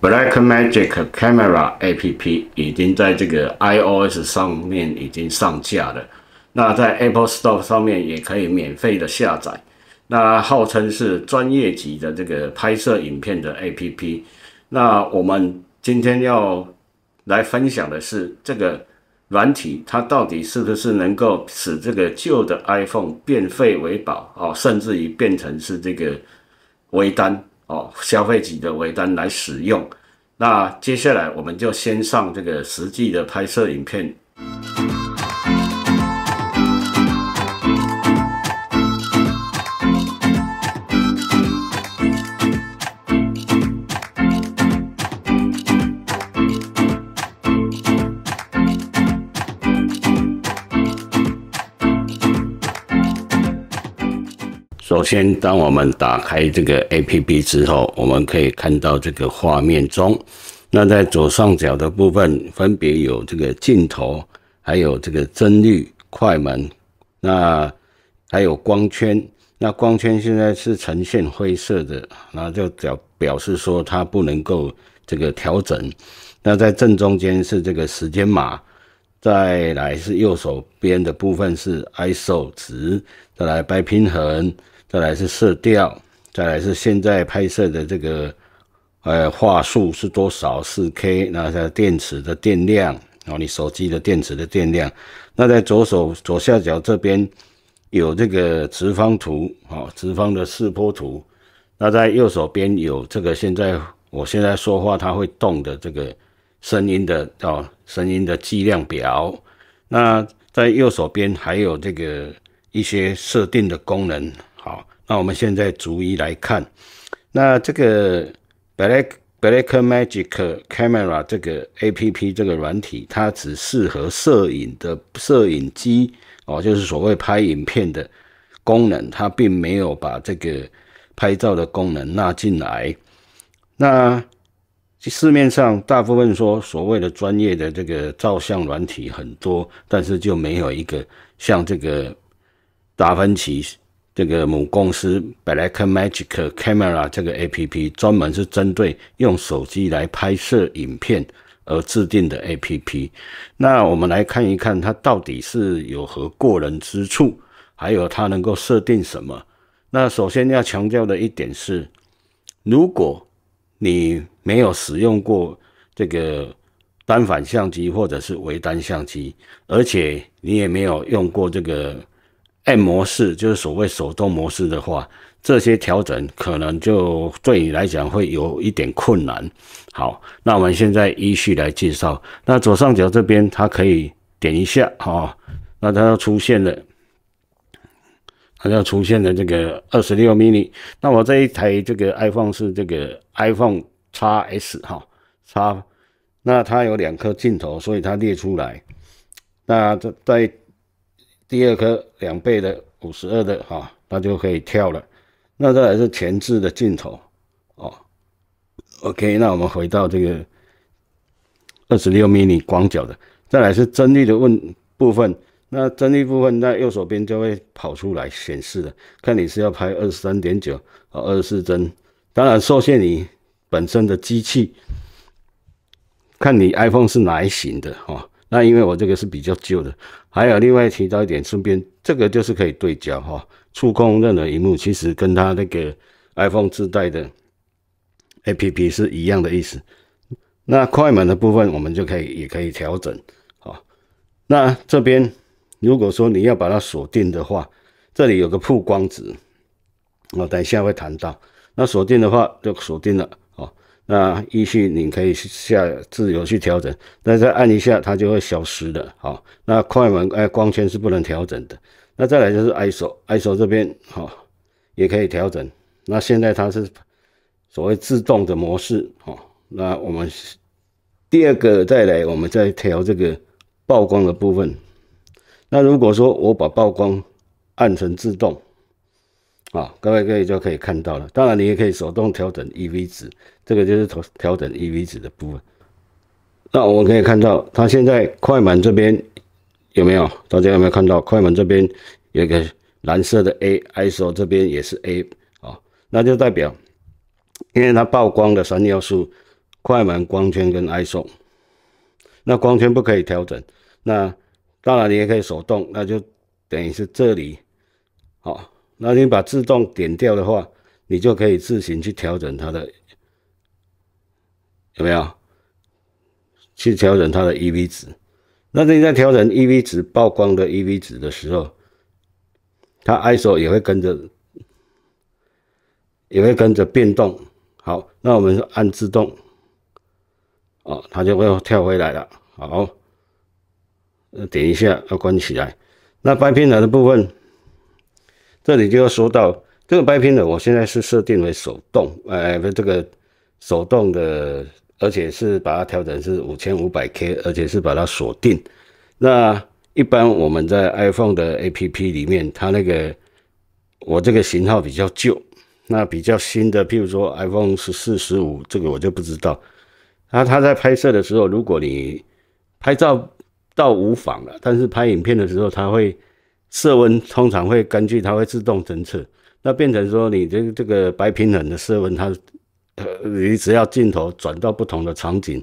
Blackmagic Camera App 已经在这个 iOS 上面已经上架了，那在 Apple Store 上面也可以免费的下载。那号称是专业级的这个拍摄影片的 App，那我们今天要来分享的是这个软体，它到底是不是能够使这个旧的 iPhone 变废为宝啊，甚至于变成是这个微单？哦，消费级的微单来使用。那接下来我们就先上这个实际的拍摄影片。首先，当我们打开这个 A P P 之后，我们可以看到这个画面中，那在左上角的部分分别有这个镜头，还有这个帧率、快门，那还有光圈。那光圈现在是呈现灰色的，那就表表示说它不能够这个调整。那在正中间是这个时间码，再来是右手边的部分是 I S O 值，再来白平衡。再来是色调，再来是现在拍摄的这个，呃，画素是多少？四 K。那在电池的电量，哦，你手机的电池的电量。那在左手左下角这边有这个直方图，哦，直方的视波图。那在右手边有这个现在我现在说话它会动的这个声音的哦，声音的计量表。那在右手边还有这个一些设定的功能。好，那我们现在逐一来看。那这个 Black Black Magic Camera 这个 A P P 这个软体，它只适合摄影的摄影机哦，就是所谓拍影片的功能，它并没有把这个拍照的功能纳进来。那市面上大部分说所谓的专业的这个照相软体很多，但是就没有一个像这个达芬奇。这个母公司 Blackmagic Camera 这个 A P P 专门是针对用手机来拍摄影片而制定的 A P P。那我们来看一看它到底是有何过人之处，还有它能够设定什么。那首先要强调的一点是，如果你没有使用过这个单反相机或者是微单相机，而且你也没有用过这个。M 模式就是所谓手动模式的话，这些调整可能就对你来讲会有一点困难。好，那我们现在依序来介绍。那左上角这边它可以点一下哈，那它要出现了，它要出现了这个二十六 mini。那我这一台这个 iPhone 是这个 iPhone x S 哈叉，那它有两颗镜头，所以它列出来。那在第二颗两倍的五十二的哈，那就可以跳了。那这还是前置的镜头哦。OK，那我们回到这个二十六 m i 广角的，再来是帧率的问部分。那帧率部分在右手边就会跑出来显示的，看你是要拍二十三点九和二十四帧，当然受限你本身的机器，看你 iPhone 是哪一型的哈。那因为我这个是比较旧的。还有另外提到一点，顺便这个就是可以对焦哈，触控任何一幕其实跟它那个 iPhone 自带的 APP 是一样的意思。那快门的部分我们就可以也可以调整，啊。那这边如果说你要把它锁定的话，这里有个曝光值，我等一下会谈到。那锁定的话就锁定了。那依序你可以下自由去调整，那再按一下它就会消失的。好，那快门哎，光圈是不能调整的。那再来就是 ISO，ISO 这边哈也可以调整。那现在它是所谓自动的模式。哦。那我们第二个再来，我们再调这个曝光的部分。那如果说我把曝光按成自动。啊，各位各位就可以看到了。当然，你也可以手动调整 EV 值，这个就是调调整 EV 值的部分。那我们可以看到，它现在快门这边有没有？大家有没有看到？快门这边有个蓝色的 A ISO，这边也是 A，啊，那就代表，因为它曝光的三要素，快门、光圈跟 ISO。那光圈不可以调整，那当然你也可以手动，那就等于是这里，好。那你把自动点掉的话，你就可以自行去调整它的，有没有？去调整它的 EV 值。那你在调整 EV 值、曝光的 EV 值的时候，它 ISO 也会跟着，也会跟着变动。好，那我们按自动，哦，它就会跳回来了。好，点一下要关起来。那白平台的部分。这里就要说到这个白平衡，我现在是设定为手动，哎，这个手动的，而且是把它调整是五千五百 K，而且是把它锁定。那一般我们在 iPhone 的 APP 里面，它那个我这个型号比较旧，那比较新的，譬如说 iPhone 十四十五，这个我就不知道。那它在拍摄的时候，如果你拍照到无妨了，但是拍影片的时候，它会。色温通常会根据它会自动侦测，那变成说你的这个白平衡的色温，它，呃，你只要镜头转到不同的场景，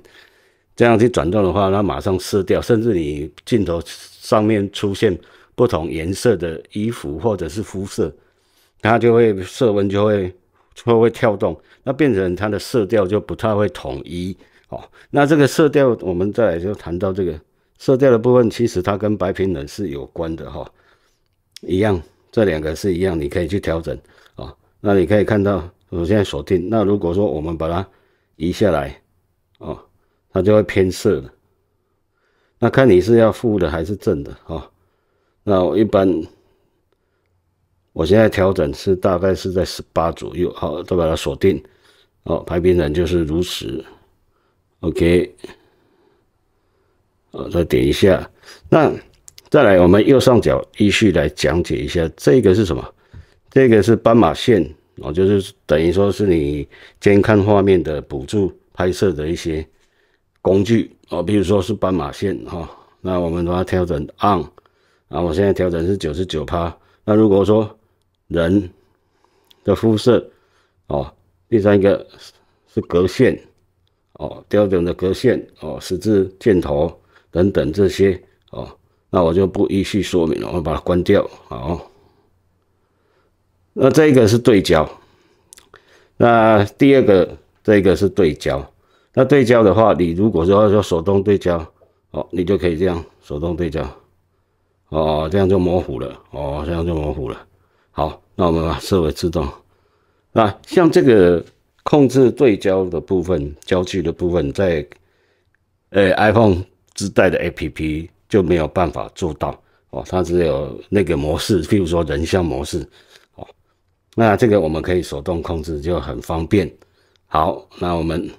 这样去转动的话，它马上色调，甚至你镜头上面出现不同颜色的衣服或者是肤色，它就会色温就会就会跳动，那变成它的色调就不太会统一哦。那这个色调，我们再来就谈到这个色调的部分，其实它跟白平衡是有关的哈。一样，这两个是一样，你可以去调整啊。那你可以看到，我现在锁定。那如果说我们把它移下来，哦，它就会偏色了。那看你是要负的还是正的啊？那我一般，我现在调整是大概是在十八左右。好，都把它锁定。哦，排兵人就是如此。OK，哦，再点一下。那。再来，我们右上角依序来讲解一下，这个是什么？这个是斑马线，哦，就是等于说是你监看画面的辅助拍摄的一些工具哦，比如说是斑马线哈。那我们把它调整暗，啊，我现在调整是九十九趴。那如果说人的肤色哦，第三一个是是格线哦，调整的格线哦，十字箭头等等这些哦。那我就不一一说明了，我把它关掉。好，那这个是对焦，那第二个这个是对焦。那对焦的话，你如果说要手动对焦，哦，你就可以这样手动对焦。哦，这样就模糊了。哦，这样就模糊了。好，那我们把设为自动。那像这个控制对焦的部分、焦距的部分，在诶 iPhone 自带的 APP。就没有办法做到哦，它只有那个模式，譬如说人像模式哦，那这个我们可以手动控制就很方便。好，那我们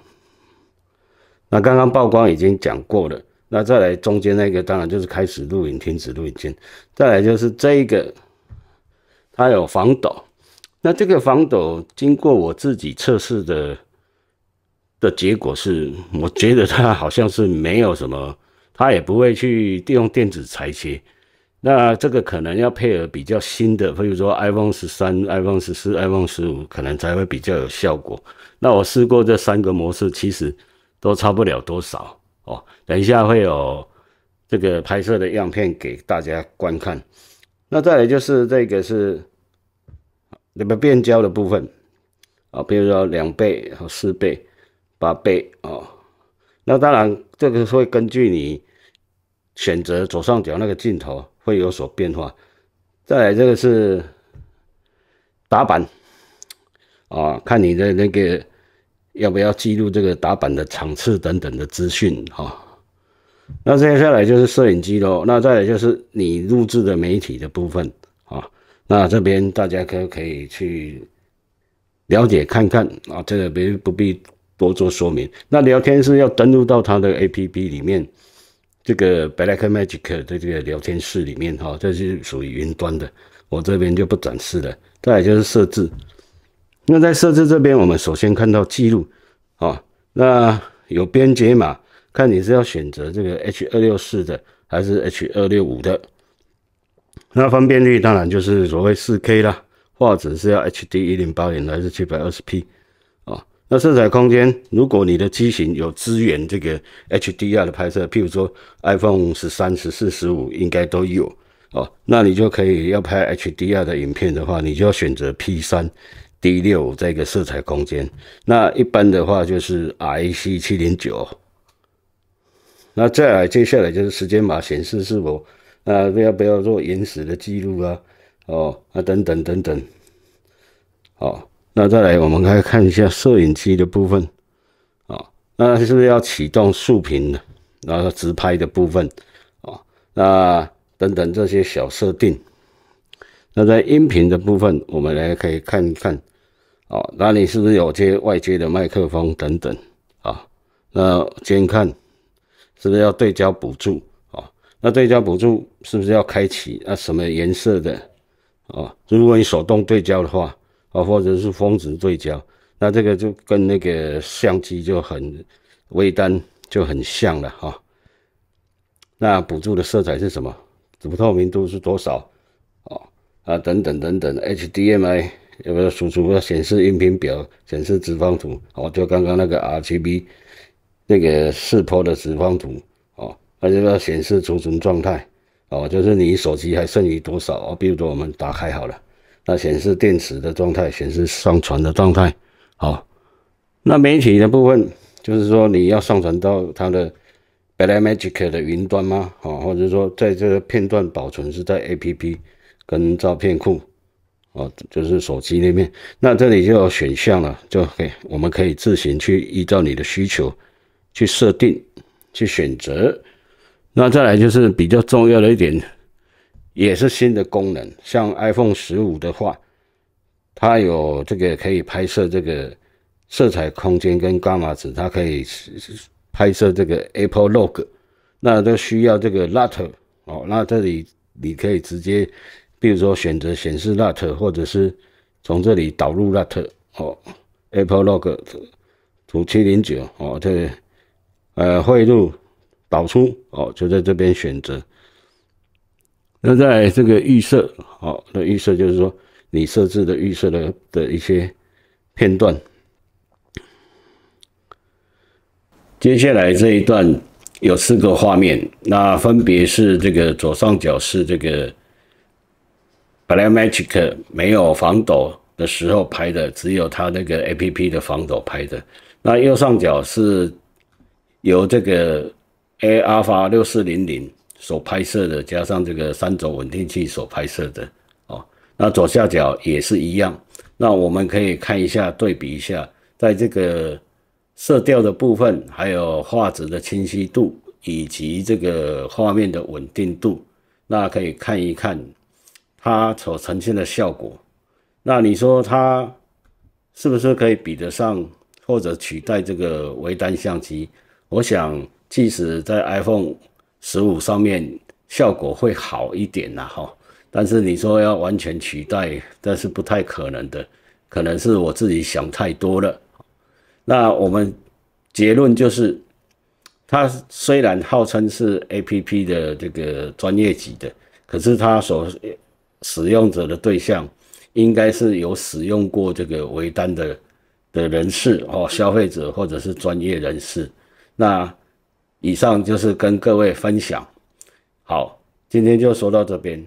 那刚刚曝光已经讲过了，那再来中间那个当然就是开始录影、停止录影键，再来就是这一个，它有防抖。那这个防抖经过我自己测试的的结果是，我觉得它好像是没有什么。它也不会去利用电子裁切，那这个可能要配合比较新的，比如说 iPhone 十三、iPhone 十四、iPhone 十五，可能才会比较有效果。那我试过这三个模式，其实都差不了多少哦。等一下会有这个拍摄的样片给大家观看。那再来就是这个是那个变焦的部分啊，比如说两倍、然四倍、八倍啊。那当然这个会根据你。选择左上角那个镜头会有所变化。再来这个是打板啊，看你的那个要不要记录这个打板的场次等等的资讯哈。那接下来就是摄影机喽。那再来就是你录制的媒体的部分啊。那这边大家可可以去了解看看啊，这个别不必多做说明。那聊天是要登录到它的 APP 里面。这个 Black Magic 的这个聊天室里面哈，这是属于云端的，我这边就不展示了。再就是设置，那在设置这边，我们首先看到记录，啊，那有编解码，看你是要选择这个 H.264 的还是 H.265 的。那分辨率当然就是所谓四 K 啦，画质是要 H.D. 一零八零还是七百二十 P。那色彩空间，如果你的机型有支援这个 HDR 的拍摄，譬如说 iPhone 十三、十四、十五应该都有哦，那你就可以要拍 HDR 的影片的话，你就要选择 P 三 D 六这个色彩空间。那一般的话就是 IC 七零九。那再来接下来就是时间码显示是否啊要不要做延时的记录啊哦啊等等等等，哦，那再来，我们来看一下摄影机的部分啊，那是不是要启动竖屏的，然后直拍的部分啊，那等等这些小设定。那在音频的部分，我们来可以看一看，哦，那里是不是有接外接的麦克风等等啊？那监看是不是要对焦补助啊？那对焦补助是不是要开启那什么颜色的啊？如果你手动对焦的话。啊，或者是峰值对焦，那这个就跟那个相机就很微单就很像了哈。那辅助的色彩是什么？不透明度是多少？啊啊等等等等。HDMI 有没有输出？要显示音频表，显示直方图。哦，就刚刚那个 RGB 那个四坡的直方图。哦，它就要显示储存状态。哦，就是你手机还剩余多少？哦，比如说我们打开好了。那显示电池的状态，显示上传的状态，好。那媒体的部分，就是说你要上传到它的 b a l a m a g i c 的云端吗？啊，或者说在这个片段保存是在 A P P 跟照片库，啊，就是手机那边。那这里就有选项了，就可以，我们可以自行去依照你的需求去设定，去选择。那再来就是比较重要的一点。也是新的功能，像 iPhone 十五的话，它有这个可以拍摄这个色彩空间跟伽马值，它可以拍摄这个 Apple Log，那都需要这个 LUT 哦。那这里你可以直接，比如说选择显示 LUT，或者是从这里导入 LUT 哦，Apple Log 图七零九哦，这呃，汇入、导出哦，就在这边选择。那在这个预设，好，的预设就是说你设置的预设的的一些片段。接下来这一段有四个画面，那分别是这个左上角是这个 Blackmagic 没有防抖的时候拍的，只有它那个 APP 的防抖拍的。那右上角是由这个 A Alpha 六四零零。所拍摄的加上这个三轴稳定器所拍摄的哦，那左下角也是一样。那我们可以看一下对比一下，在这个色调的部分，还有画质的清晰度以及这个画面的稳定度，那可以看一看它所呈现的效果。那你说它是不是可以比得上或者取代这个微单相机？我想，即使在 iPhone。十五上面效果会好一点呐，哈，但是你说要完全取代，但是不太可能的，可能是我自己想太多了。那我们结论就是，它虽然号称是 A P P 的这个专业级的，可是它所使用者的对象应该是有使用过这个微单的的人士哦，消费者或者是专业人士。那。以上就是跟各位分享，好，今天就说到这边。